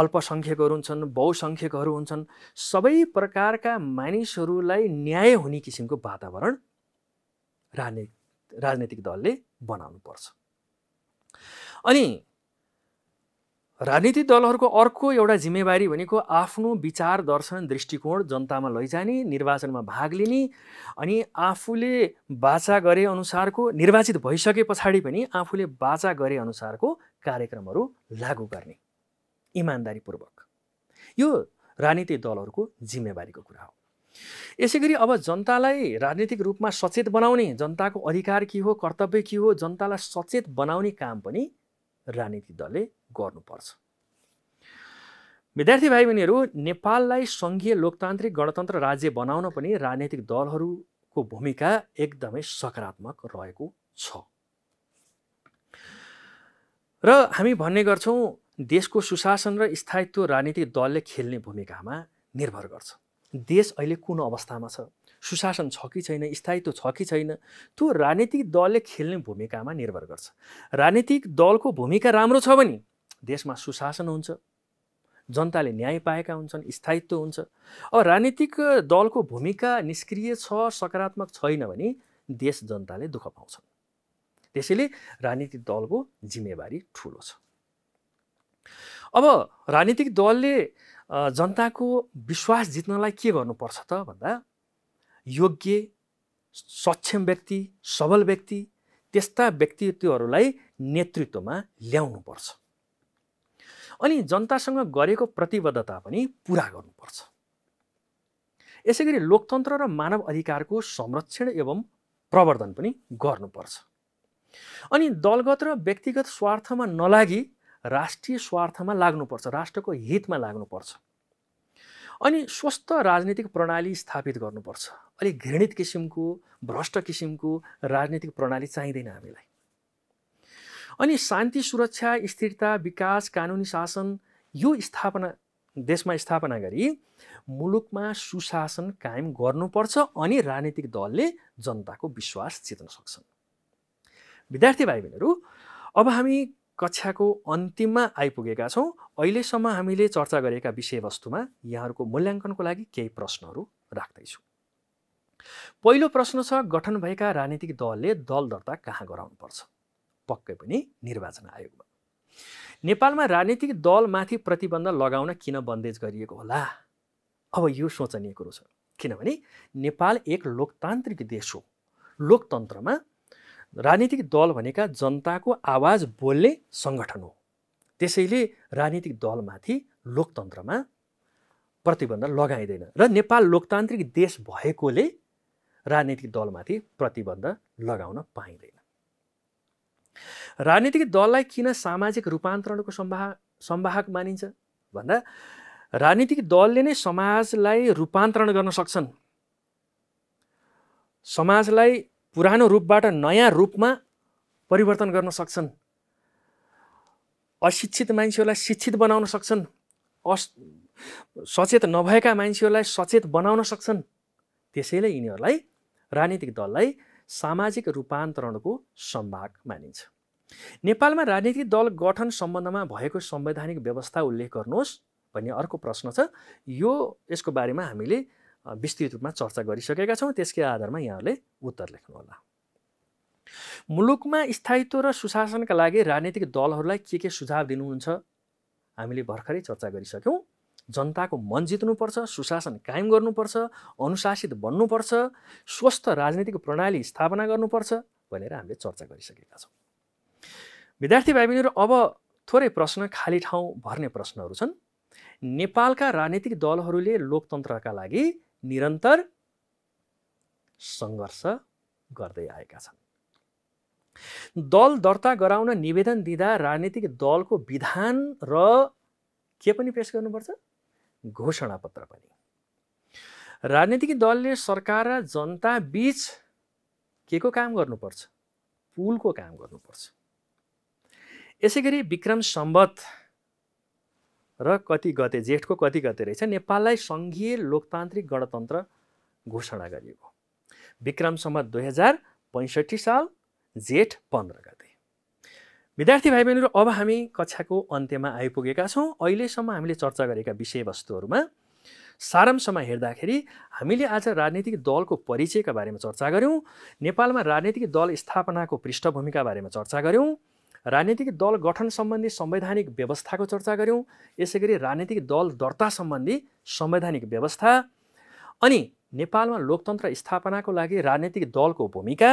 अल्पसङ्ख्यकहरू हुन्छन् बहुसङ्ख्यकहरू हुन्छन् सबै प्रकारका मानिसहरूलाई न्याय हुने किसिमको वातावरण राजनीति राजनैतिक दलले बनाउनुपर्छ अनि राजनीतिक दलहरूको अर्को एउटा जिम्मेवारी भनेको आफ्नो विचार दर्शन दृष्टिकोण जनतामा लैजाने निर्वाचनमा भाग लिने अनि आफूले बाचा गरे अनुसारको निर्वाचित भइसके पछाडि पनि आफूले बाचा गरे अनुसारको कार्यक्रमहरू लागू गर्ने इमान्दारीपूर्वक यो राजनीतिक दलहरूको जिम्मेवारीको कुरा हो यसै गरी अब जनतालाई राजनीतिक रूपमा सचेत बनाउने जनताको अधिकार के हो कर्तव्य के हो जनतालाई सचेत बनाउने काम पनि राजनीतिक दलले गर्नुपर्छ विद्यार्थी भाइ बहिनीहरू नेपाललाई सङ्घीय लोकतान्त्रिक गणतन्त्र राज्य बनाउन पनि राजनैतिक दलहरूको भूमिका एकदमै सकारात्मक रहेको छ र हामी भन्ने गर्छौँ देशको सुशासन र स्थायित्व राजनीतिक दलले खेल्ने भूमिकामा निर्भर गर्छ देश अहिले कुन अवस्थामा छ सुशासन छ कि छैन स्थायित्व छ कि छैन त्यो राजनीतिक दलले खेल्ने भूमिकामा निर्भर गर्छ राजनीतिक दलको भूमिका राम्रो छ भने देशमा सुशासन हुन्छ जनताले न्याय पाएका हुन्छन् स्थायित्व हुन्छ अब राजनीतिक दलको भूमिका निष्क्रिय छ सकारात्मक छैन भने देश जनताले दुःख पाउँछन् त्यसैले राजनीतिक दलको जिम्मेवारी ठुलो छ अब राजनीतिक दलले जनताको विश्वास जित्नलाई के गर्नुपर्छ त भन्दा योग्य सक्षम व्यक्ति सबल व्यक्ति त्यस्ता व्यक्तित्वहरूलाई नेतृत्वमा ल्याउनुपर्छ अनि जनतासँग गरेको प्रतिबद्धता पनि पुरा गर्नुपर्छ यसै गरी लोकतन्त्र र मानव अधिकारको संरक्षण एवं प्रवर्धन पनि गर्नुपर्छ अनि दलगत र व्यक्तिगत स्वार्थमा नलागि राष्ट्रिय स्वार्थमा लाग्नुपर्छ राष्ट्रको हितमा लाग्नुपर्छ अनि स्वस्थ राजनीतिक प्रणाली स्थापित गर्नुपर्छ अलिक घृणित किसिमको भ्रष्ट किसिमको राजनीतिक प्रणाली चाहिँदैन हामीलाई अनि शान्ति सुरक्षा स्थिरता विकास कानुनी शासन यो स्थापना देशमा स्थापना गरी मुलुकमा सुशासन कायम गर्नुपर्छ अनि राजनीतिक दलले जनताको विश्वास जित्न सक्छन् विद्यार्थी भाइ बहिनीहरू अब हामी कक्षाको अन्तिममा आइपुगेका छौँ अहिलेसम्म हामीले चर्चा गरेका विषयवस्तुमा यहाँहरूको मूल्याङ्कनको लागि केही प्रश्नहरू राख्दैछु पहिलो प्रश्न छ गठन भएका राजनीतिक दलले दल दर्ता कहाँ गराउनुपर्छ पक्कै पनि निर्वाचन आयोगमा नेपालमा राजनीतिक दलमाथि प्रतिबन्ध लगाउन किन बन्देज गरिएको होला अब यो सोचनीय कुरो छ किनभने नेपाल एक लोकतान्त्रिक देश हो लोकतन्त्रमा राजनीतिक दल भनेका जनताको आवाज बोल्ने सङ्गठन हो त्यसैले राजनीतिक दलमाथि लोकतन्त्रमा प्रतिबन्ध लगाइँदैन र नेपाल लोकतान्त्रिक देश भएकोले राजनीतिक दलमाथि प्रतिबन्ध लगाउन पाइँदैन राजनीतिक दललाई किन सामाजिक रूपान्तरणको सम्भा सम्वाहक मानिन्छ भन्दा राजनीतिक दलले नै समाजलाई रूपान्तरण गर्न सक्छन् समाजलाई पुरानो रूपबाट नयाँ रूपमा परिवर्तन गर्न सक्छन् अशिक्षित मान्छेहरूलाई शिक्षित बनाउन सक्छन् अस सचेत नभएका मान्छेहरूलाई सचेत बनाउन सक्छन् त्यसैले यिनीहरूलाई राजनीतिक दललाई सामाजिक रूपान्तरणको सम्भाग मानिन्छ नेपालमा राजनीतिक दल गठन सम्बन्धमा भएको संवैधानिक व्यवस्था उल्लेख गर्नुहोस् भन्ने अर्को प्रश्न छ यो यसको बारेमा हामीले विस्तृत रूपमा चर्चा गरिसकेका छौँ त्यसकै आधारमा यहाँहरूले उत्तर लेख्नुहोला मुलुकमा स्थायित्व र सुशासनका लागि राजनीतिक दलहरूलाई के के सुझाव दिनुहुन्छ हामीले भर्खरै चर्चा गरिसक्यौँ जनताको मन जित्नुपर्छ सुशासन कायम गर्नुपर्छ अनुशासित बन्नुपर्छ स्वस्थ राजनीतिक प्रणाली स्थापना गर्नुपर्छ भनेर हामीले चर्चा गरिसकेका छौँ विद्यार्थी भाइ बहिनीहरू अब थोरै प्रश्न खाली ठाउँ भर्ने प्रश्नहरू छन् नेपालका राजनीतिक दलहरूले लोकतन्त्रका लागि निरन्तर सङ्घर्ष गर्दै आएका छन् दल दर्ता गराउन निवेदन दिँदा राजनीतिक दलको विधान र के पनि पेस गर्नुपर्छ घोषणापत्र पनि राजनीतिक दलले सरकार र जनता बिच के को काम गर्नुपर्छ पुलको काम गर्नुपर्छ यसै गरी विक्रम सम्बत र कति गते जेठको कति गते रहेछ नेपाललाई सङ्घीय लोकतान्त्रिक गणतन्त्र घोषणा गरिएको विक्रम सम्बत दुई हजार पैँसठी साल जेठ पन्ध्र गते विद्यार्थी भाइ बहिनीहरू अब हामी कक्षाको अन्त्यमा आइपुगेका छौँ अहिलेसम्म हामीले चर्चा गरेका विषयवस्तुहरूमा सारांशमा हेर्दाखेरि हामीले आज राजनीतिक दलको परिचयका बारेमा चर्चा गऱ्यौँ नेपालमा राजनीतिक दल स्थापनाको पृष्ठभूमिका बारेमा चर्चा गऱ्यौँ राजनीतिक दल गठन सम्बन्धी संवैधानिक व्यवस्थाको चर्चा गऱ्यौँ यसै गरी राजनीतिक दल दर्ता सम्बन्धी संवैधानिक व्यवस्था अनि नेपालमा लोकतन्त्र स्थापनाको लागि राजनीतिक दलको भूमिका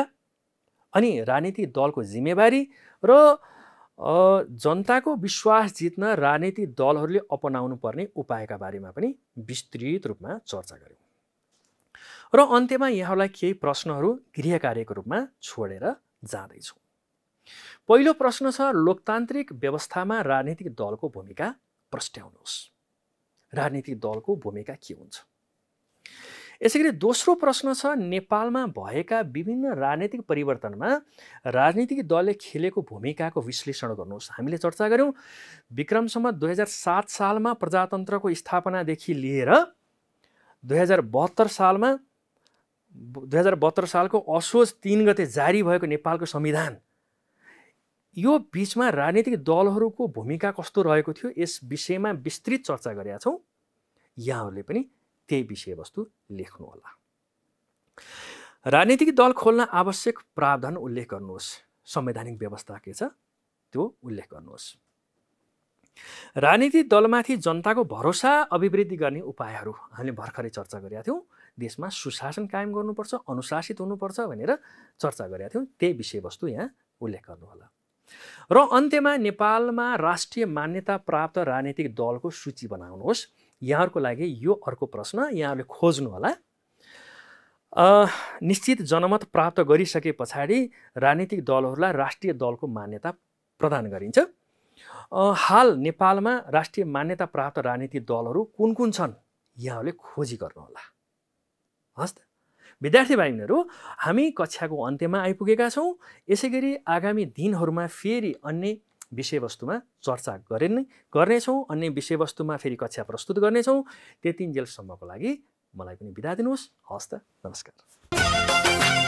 अनि राजनीतिक दलको जिम्मेवारी र जनताको विश्वास जित्न राजनीतिक दलहरूले अपनाउनु पर्ने उपायका बारेमा पनि विस्तृत रूपमा चर्चा गऱ्यौँ र अन्त्यमा यहाँहरूलाई केही प्रश्नहरू गृह कार्यको रूपमा छोडेर जाँदैछौँ पहिलो प्रश्न छ लोकतान्त्रिक व्यवस्थामा राजनीतिक दलको भूमिका प्रस्ट्याउनुहोस् राजनीतिक दलको भूमिका के हुन्छ यसै गरी दोस्रो प्रश्न छ नेपालमा भएका विभिन्न राजनैतिक परिवर्तनमा राजनीतिक दलले खेलेको भूमिकाको विश्लेषण गर्नुहोस् हामीले चर्चा गऱ्यौँ विक्रमसम्म दुई हजार सात सालमा प्रजातन्त्रको स्थापनादेखि लिएर दुई हजार बहत्तर सालमा दुई हजार बहत्तर सालको असोज तिन गते जारी भएको नेपालको संविधान यो बिचमा राजनीतिक दलहरूको भूमिका कस्तो रहेको थियो यस विषयमा विस्तृत चर्चा गरेका छौँ यहाँहरूले पनि त्यही विषयवस्तु लेख्नुहोला राजनीतिक दल खोल्न आवश्यक प्रावधान उल्लेख गर्नुहोस् संवैधानिक व्यवस्था के छ त्यो उल्लेख गर्नुहोस् राजनीतिक दलमाथि जनताको भरोसा अभिवृद्धि गर्ने उपायहरू हामीले भर्खरै चर्चा गरेका थियौँ देशमा सुशासन कायम गर्नुपर्छ अनुशासित हुनुपर्छ भनेर चर्चा गरेका थियौँ त्यही विषयवस्तु यहाँ उल्लेख गर्नुहोला र अन्त्यमा नेपालमा राष्ट्रिय मान्यता प्राप्त राजनीतिक दलको सूची बनाउनुहोस् यहाँहरूको लागि यो अर्को प्रश्न यहाँहरूले खोज्नु खोज्नुहोला निश्चित जनमत प्राप्त गरिसके पछाडि राजनीतिक दलहरूलाई राष्ट्रिय दलको मान्यता प्रदान गरिन्छ हाल नेपालमा राष्ट्रिय मान्यता प्राप्त राजनीतिक दलहरू कुन कुन छन् यहाँहरूले खोजी गर्नुहोला हस् त विद्यार्थी भाइहरू हामी कक्षाको अन्त्यमा आइपुगेका छौँ यसै गरी आगामी दिनहरूमा फेरि अन्य विषयवस्तुमा चर्चा गरे नै गर्नेछौँ अन्य विषयवस्तुमा फेरि कक्षा प्रस्तुत गर्नेछौँ जेलसम्मको लागि मलाई पनि बिदा दिनुहोस् हस् त नमस्कार